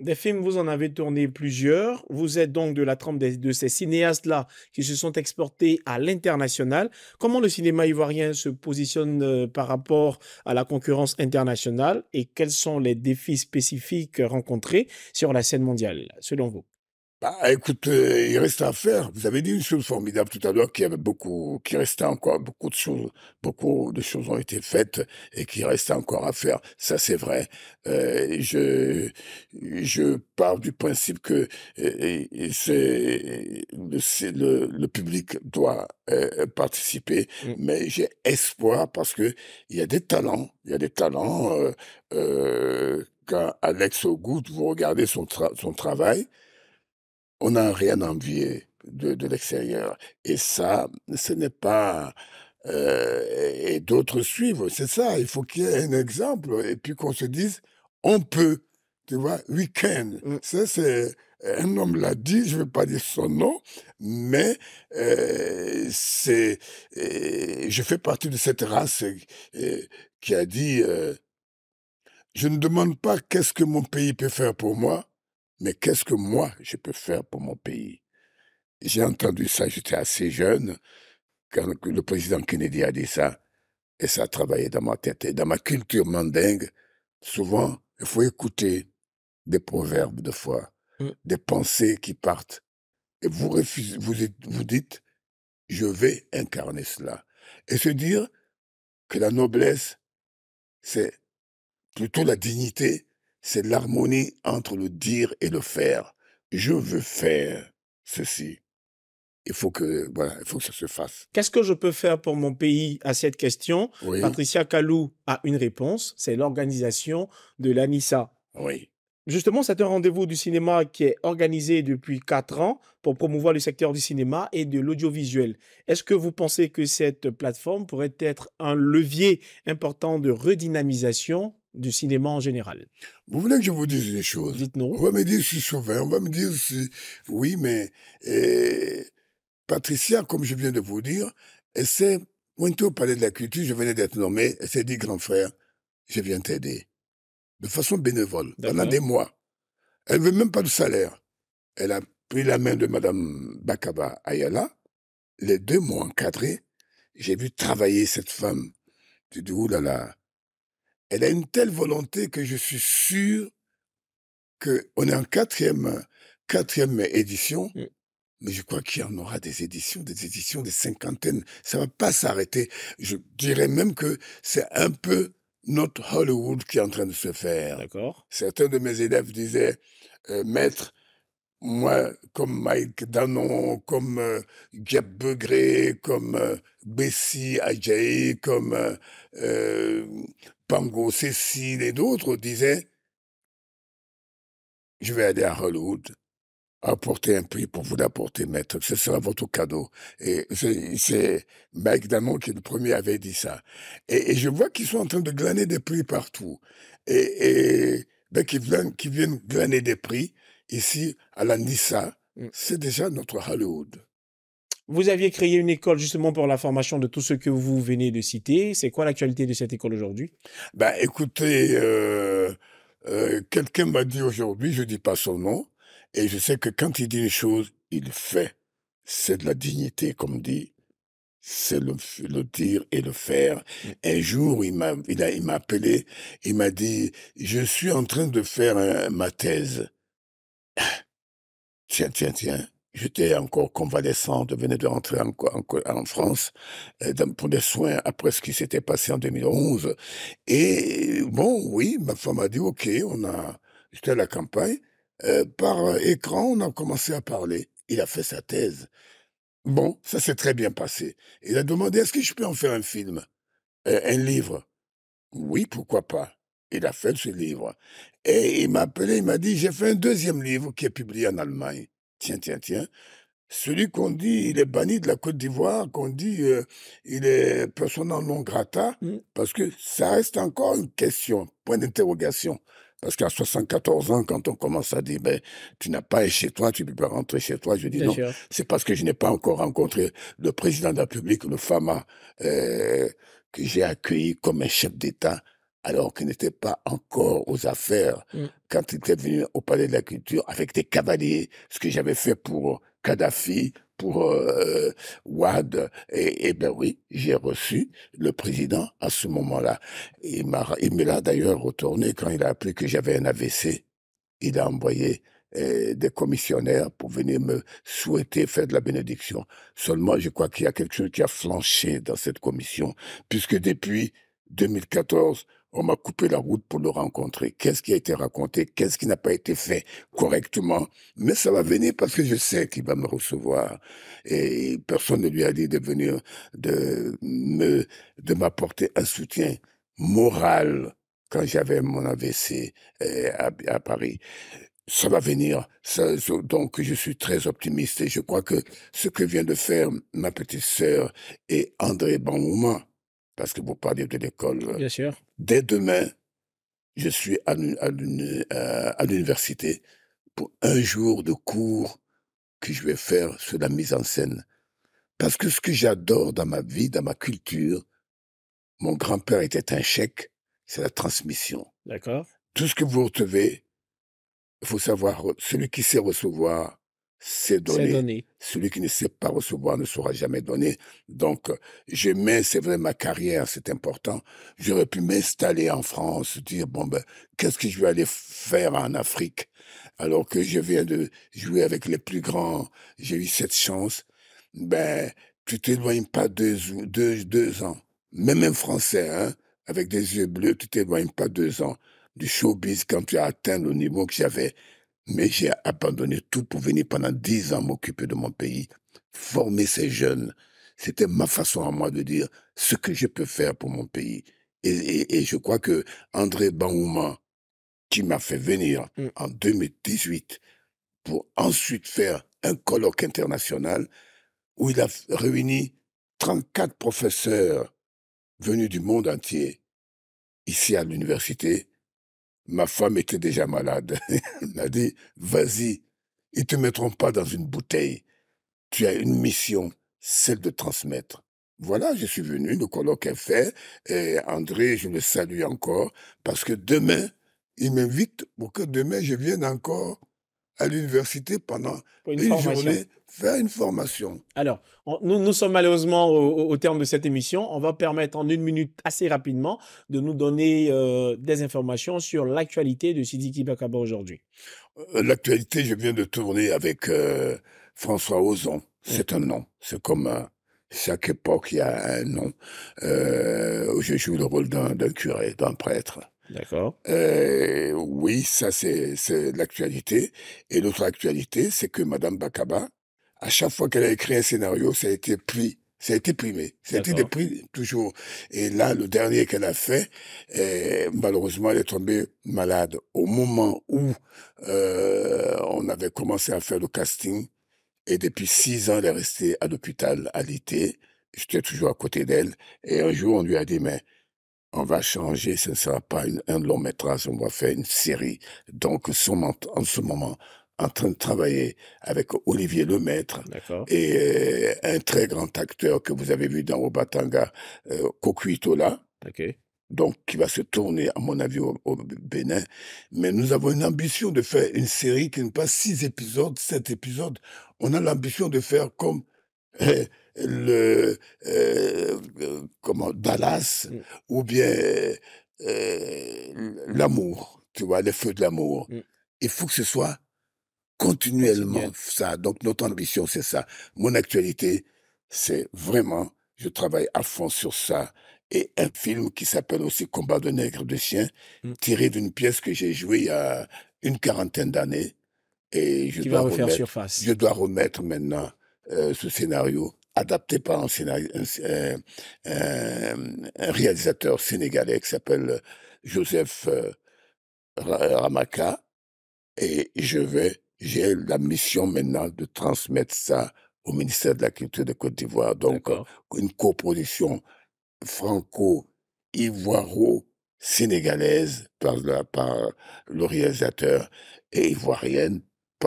des films, vous en avez tourné plusieurs. Vous êtes donc de la trempe de, ces cinéastes-là qui se sont exportés à l'international. Comment le cinéma ivoirien se positionne euh, par rapport à la concurrence internationale et quels sont les défis spécifiques rencontrés sur la scène mondiale, selon vous ah, écoute, euh, il reste à faire. Vous avez dit une chose formidable tout à l'heure, qu'il avait beaucoup, qui restait encore beaucoup de choses, beaucoup de choses ont été faites et qui restait encore à faire. Ça, c'est vrai. Euh, je, je pars du principe que euh, c'est le, public doit participer, mm. mais j'ai espoir parce que il y a des talents, il y a des talents. quand Alex Ogout, vous regardez son, son travail, on n'a rien envié de, de l'extérieur. Et ça, ce n'est pas... Euh, et, d'autres suivent, c'est ça. Il faut qu'il y ait un exemple et puis qu'on se dise, on peut, tu vois, we can. Mmh. Ça, c'est un homme l'a dit, je ne vais pas dire son nom, mais euh, c'est, je fais partie de cette race euh, qui a dit, je ne demande pas qu'est-ce que mon pays peut faire pour moi, mais qu'est-ce que moi je peux faire pour mon pays J'ai entendu ça, j'étais assez jeune, quand le président Kennedy a dit ça, et ça a travaillé dans ma tête. Et dans ma culture mandingue, souvent, il faut écouter des proverbes de foi, mm. des pensées qui partent. Et vous, refusez, vous, vous dites, je vais incarner cela. Et se dire que la noblesse, c'est plutôt la dignité c'est l'harmonie entre le dire et le faire. Je veux faire ceci. Il faut que, il faut que ça se fasse. Qu'est-ce que je peux faire pour mon pays à cette question Patricia Kalou a une réponse, c'est l'organisation de l'ANISA. Oui. Justement, c'est un rendez-vous du cinéma qui est organisé depuis quatre ans pour promouvoir le secteur du cinéma et de l'audiovisuel. Est-ce que vous pensez que cette plateforme pourrait être un levier important de redynamisation du cinéma en général. Vous voulez que je vous dise des choses Dites nous On va me dire si je suis on va me dire si... Oui, mais eh, Patricia, comme je viens de vous dire, elle s'est... Moi, au palais de la culture, je venais d'être nommé, elle s'est dit, grand frère, je viens t'aider. De façon bénévole, pendant des mois. Elle ne veut même pas de salaire. Elle a pris la main de Mme Bakaba Ayala. Les deux m'ont encadrés, J'ai vu travailler cette femme. Tu dis, oulala, elle a une telle volonté que je suis sûr qu'on est en quatrième, quatrième édition. Mm. Mais je crois qu'il y en aura des éditions, des éditions, des cinquantaines. Ça va pas s'arrêter. Je dirais même que c'est un peu notre Hollywood qui est en train de se faire. Certains de mes élèves disaient, euh, maître, moi, comme Mike Danon, comme euh, Gap comme euh, Bessie Ajay, comme euh, Pango, Cécile et d'autres disaient Je vais aller à Hollywood, apporter un prix pour vous l'apporter, maître. Ce sera votre cadeau. Et c'est Mike Damon qui, le premier, avait dit ça. Et, je vois qu'ils sont en train de glaner des prix partout. Et, et qu'ils viennent, grainer des prix ici à la Nissa. Mm. C'est déjà notre Hollywood. Vous aviez créé une école justement pour la formation de tous ceux que vous venez de citer. C'est quoi l'actualité de cette école aujourd'hui Ben écoutez, euh, euh, quelqu'un m'a dit aujourd'hui, je ne dis pas son nom, et je sais que quand il dit les choses, il fait. C'est de la dignité, comme dit. C'est le, dire et le faire. Mm. Un jour, il m'a il a, il appelé, il m'a dit, je suis en train de faire euh, ma thèse. Ah, tiens, tiens, tiens. J'étais encore convalescent, je venais de rentrer en, France euh, pour des soins après ce qui s'était passé en 2011. Et bon, oui, ma femme a dit, OK, on a, j'étais à la campagne, euh, par écran, on a commencé à parler. Il a fait sa thèse. Bon, ça s'est très bien passé. Il a demandé, est-ce que je peux en faire un film, euh, un livre Oui, pourquoi pas il a fait ce livre. Et il m'a appelé, il m'a dit, j'ai fait un deuxième livre qui est publié en Allemagne. Tiens, tiens, tiens. Celui qu'on dit il est banni de la Côte d'Ivoire, qu'on dit euh, il est personnellement non grata, mmh. parce que ça reste encore une question, point d'interrogation. Parce qu'à 74 ans, quand on commence à dire, ben, tu n'as pas chez toi, tu ne peux pas rentrer chez toi, je dis non. C'est parce que je n'ai pas encore rencontré le président de la République, le FAMA, euh, que j'ai accueilli comme un chef d'État alors qu'il n'était pas encore aux affaires mm. quand il était venu au Palais de la Culture avec des cavaliers, ce que j'avais fait pour Kadhafi, pour euh, Wad. Euh, et, et, ben oui, j'ai reçu le président à ce moment-là. Il, il me l'a d'ailleurs retourné quand il a appris que j'avais un AVC. Il a envoyé euh, des commissionnaires pour venir me souhaiter faire de la bénédiction. Seulement, je crois qu'il y a quelque chose qui a flanché dans cette commission, puisque depuis 2014, on m'a coupé la route pour le rencontrer. Qu'est-ce qui a été raconté Qu'est-ce qui n'a pas été fait correctement Mais ça va venir parce que je sais qu'il va me recevoir. Et personne ne lui a dit de venir, de me, de m'apporter un soutien moral quand j'avais mon AVC euh, à, Paris ça va venir. donc, je suis très optimiste et je crois que ce que vient de faire ma petite sœur et André Bangouma, parce que vous parlez de l'école. Euh, Bien sûr. Dès demain, je suis à, euh, à l'université pour un jour de cours que je vais faire sur la mise en scène. Parce que ce que j'adore dans ma vie, dans ma culture, mon grand-père était un chèque, c'est la transmission. D'accord. Tout ce que vous recevez, il faut savoir, celui qui sait recevoir c'est donné. Celui qui ne sait pas recevoir ne saura jamais donner. Donc, j'ai c'est vrai, ma carrière, c'est important. J'aurais pu m'installer en France, dire, bon, ben, qu'est-ce que je vais aller faire en Afrique alors que je viens de jouer avec les plus grands, j'ai eu cette chance. Ben, tu t'éloignes pas deux, deux, deux ans. Même un Français, hein, avec des yeux bleus, tu t'éloignes pas deux ans du showbiz quand tu as atteint le niveau que j'avais. Mais j'ai abandonné tout pour venir pendant dix ans m'occuper de mon pays, former ces jeunes. C'était ma façon à moi de dire ce que je peux faire pour mon pays. Et, je crois que André qui m'a fait venir mm. en 2018 pour ensuite faire un colloque international où il a réuni 34 professeurs venus du monde entier ici à l'université Ma femme était déjà malade. Elle m'a dit, vas-y, ils ne te mettront pas dans une bouteille. Tu as une mission, celle de transmettre. Voilà, je suis venu, le colloque est fait, et André, je le salue encore, parce que demain, il m'invite pour que demain je vienne encore à l'université pendant une, journée, faire une formation. Alors, nous, nous sommes malheureusement au, terme de cette émission. On va permettre en une minute assez rapidement de nous donner euh, des informations sur l'actualité de Sidi Kibakaba aujourd'hui. Euh, l'actualité, je viens de tourner avec euh, François Ozon. Mm. C'est un nom. C'est comme chaque époque, il y a un nom. je joue le rôle d'un curé, d'un prêtre. D'accord. Euh, oui, ça c'est l'actualité. Et l'autre actualité, c'est que Madame Bakaba, à chaque fois qu'elle a écrit un scénario, ça a été pris. Ça a été primé. Ça a été toujours. Et là, le dernier qu'elle a fait, euh, malheureusement, elle est tombée malade. Au moment où euh, on avait commencé à faire le casting, et depuis six ans, elle est restée à l'hôpital à l'été. J'étais toujours à côté d'elle. Et un jour, on lui a dit, mais on va changer, ce ne sera pas un long métrage, on va faire une série. Donc, en, ce moment en train de travailler avec Olivier Lemaître et euh, un très grand acteur que vous avez vu dans Obatanga, euh, Kokuitola. Donc, qui va se tourner, à mon avis, au, Bénin. Mais nous avons une ambition de faire une série qui ne pas six épisodes, sept épisodes. On a l'ambition de faire comme euh, le, euh, euh, comment, Dallas mm. ou bien euh, l'amour, tu vois, les feux de l'amour. Mm. Il faut que ce soit continuellement ça. Donc notre ambition, c'est ça. Mon actualité, c'est vraiment, je travaille à fond sur ça. Et un film qui s'appelle aussi Combat de nègres de chiens, mm. tiré d'une pièce que j'ai jouée il y a une quarantaine d'années. Et je dois remettre, maintenant ce scénario adapté par un, réalisateur sénégalais qui s'appelle euh, Joseph euh, Ramaka. Et je vais, j'ai la mission maintenant de transmettre ça au ministère de la Culture de Côte d'Ivoire. Donc, euh, une coproduction franco-ivoiro-sénégalaise par, par le réalisateur et ivoirienne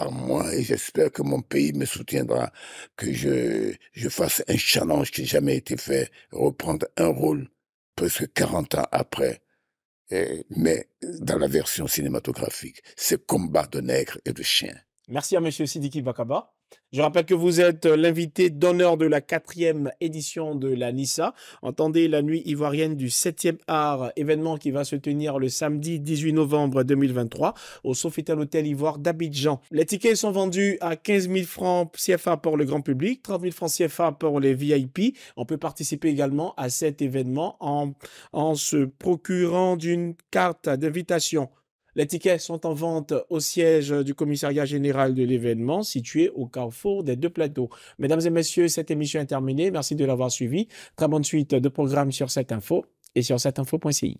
moi et j'espère que mon pays me soutiendra, que je, fasse un challenge qui n'a jamais été fait, reprendre un rôle presque 40 ans après, mais dans la version cinématographique, ce combat de nègres et de chiens. Merci à Monsieur Sidiki Bakaba. Je rappelle que vous êtes euh, l'invité d'honneur de la quatrième édition de la NISA. Entendez la nuit ivoirienne du 7e art, événement qui va se tenir le samedi 18 novembre 2023 au Sofitel Hôtel Ivoire d'Abidjan. Les tickets sont vendus à 15 000 francs CFA pour le grand public, 30 000 francs CFA pour les VIP. On peut participer également à cet événement en, en se procurant d'une carte d'invitation. Les tickets sont en vente au siège du commissariat général de l'événement situé au carrefour des deux plateaux. Mesdames et messieurs, cette émission est terminée. Merci de l'avoir suivi. Très bonne suite de programme sur cette info et sur 7info.ci.